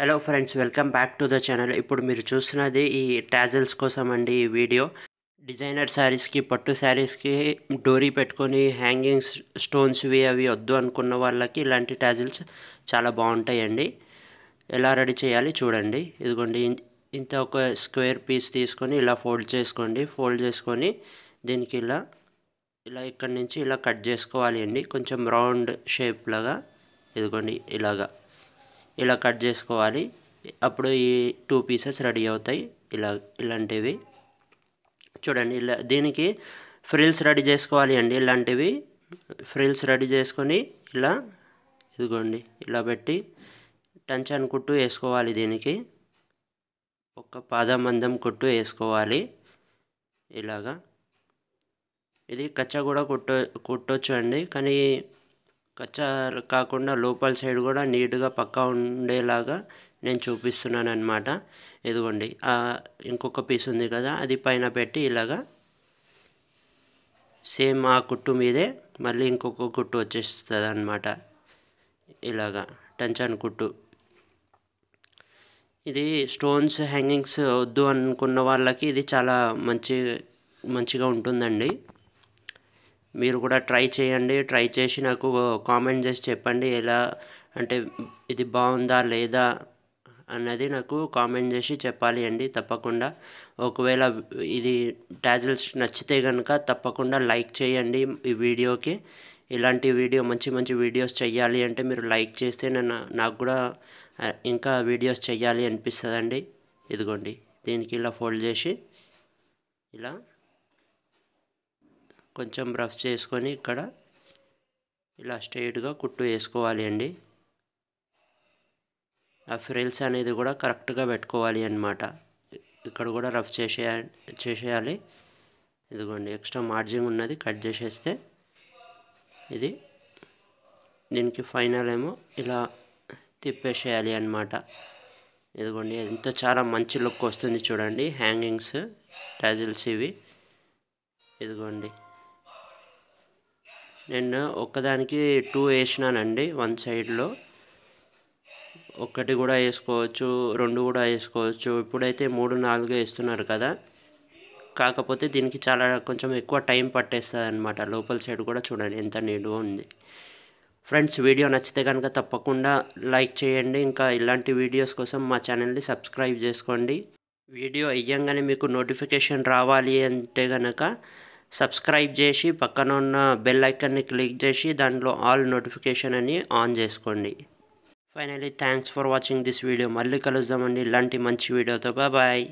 hello friends welcome back to the channel ఇప్పుడు మీరు చూస్తున్నది ఈ టాజల్స్ కోసం అండి ఈ వీడియో డిజైనర్ శారీస్కి పట్టు శారీస్కి డోరీ పెట్టుకొని హ్యాంగింగ్స్ స్టోన్స్వి అవి వద్దు అనుకున్న వాళ్ళకి ఇలాంటి టాజిల్స్ చాలా బాగుంటాయండి ఎలా రెడీ చేయాలి చూడండి ఇదిగోండి ఇంత ఒక స్క్వేర్ పీస్ తీసుకొని ఇలా ఫోల్డ్ చేసుకోండి ఫోల్డ్ చేసుకొని దీనికి ఇలా ఇలా ఇక్కడి నుంచి ఇలా కట్ చేసుకోవాలి అండి కొంచెం రౌండ్ షేప్ లాగా ఇదిగోండి ఇలాగా ఇలా కట్ చేసుకోవాలి అప్పుడు ఈ టూ పీసెస్ రెడీ అవుతాయి ఇలా ఇలాంటివి చూడండి ఇలా దీనికి ఫ్రిల్స్ రెడీ చేసుకోవాలి అండి ఇలాంటివి ఫ్రిల్స్ రెడీ చేసుకొని ఇలా ఇదిగోండి ఇలా పెట్టి టంచాన్ కుట్టు వేసుకోవాలి దీనికి ఒక పాదమందం కుట్టు వేసుకోవాలి ఇలాగా ఇది కచ్చ కూడా కుట్ట కుట్టొచ్చు అండి కానీ కచ్చా కాకుండా లోపల సైడ్ కూడా నీట్గా పక్కా ఉండేలాగా నేను చూపిస్తున్నాను అనమాట ఇదిగోండి ఇంకొక పీస్ ఉంది కదా అది పైన పెట్టి ఇలాగా సేమ్ ఆ కుట్టు మీదే మళ్ళీ ఇంకొక కుట్టు వచ్చేస్తుంది అనమాట ఇలాగా టంచాన్ కుట్టు ఇది స్టోన్స్ హ్యాంగింగ్స్ వద్దు అనుకున్న వాళ్ళకి ఇది చాలా మంచి మంచిగా ఉంటుందండి మీరు కూడా ట్రై చేయండి ట్రై చేసి నాకు కామెంట్ చేసి చెప్పండి ఎలా అంటే ఇది బాగుందా లేదా అన్నది నాకు కామెంట్ చేసి చెప్పాలి అండి తప్పకుండా ఒకవేళ ఇది ట్యాజిల్స్ నచ్చితే కనుక తప్పకుండా లైక్ చేయండి ఈ వీడియోకి ఇలాంటి వీడియో మంచి మంచి వీడియోస్ చేయాలి అంటే మీరు లైక్ చేస్తే నన్ను నాకు కూడా ఇంకా వీడియోస్ చేయాలి అనిపిస్తుంది ఇదిగోండి దీనికి ఇలా ఫోల్డ్ చేసి ఇలా కొంచెం రఫ్ చేసుకొని ఇక్కడ ఇలా స్ట్రైట్గా కుట్టు వేసుకోవాలి అండి ఆ ఫ్రిల్స్ అనేది కూడా కరెక్ట్గా పెట్టుకోవాలి అనమాట ఇక్కడ కూడా రఫ్ చేసే చేసేయాలి ఇదిగోండి ఎక్స్ట్రా మార్జిన్ ఉన్నది కట్ చేసేస్తే ఇది దీనికి ఫైనల్ ఏమో ఇలా తిప్పేసేయాలి అనమాట ఇదిగోండి ఎంత చాలా మంచి లుక్ వస్తుంది చూడండి హ్యాంగింగ్స్ టాజిల్స్ ఇవి ఇదిగోండి నేను ఒక్కదానికి టూ వేసినానండి వన్ సైడ్లో ఒకటి కూడా వేసుకోవచ్చు రెండు కూడా వేసుకోవచ్చు ఇప్పుడైతే మూడు నాలుగు వేస్తున్నారు కదా కాకపోతే దీనికి చాలా కొంచెం ఎక్కువ టైం పట్టేస్తుంది అనమాట లోపల సైడ్ కూడా చూడండి ఎంత నీడుగా ఉంది ఫ్రెండ్స్ వీడియో నచ్చితే కనుక తప్పకుండా లైక్ చేయండి ఇంకా ఇలాంటి వీడియోస్ కోసం మా ఛానల్ని సబ్స్క్రైబ్ చేసుకోండి వీడియో అయ్యంగానే మీకు నోటిఫికేషన్ రావాలి అంటే కనుక సబ్స్క్రైబ్ చేసి పక్కన ఉన్న బెల్ ఐకన్ని క్లిక్ చేసి దాంట్లో ఆల్ నోటిఫికేషన్ అని ఆన్ చేసుకోండి finally thanks for watching this video మళ్ళీ కలుద్దామండి ఇలాంటి మంచి వీడియోతో బాయ్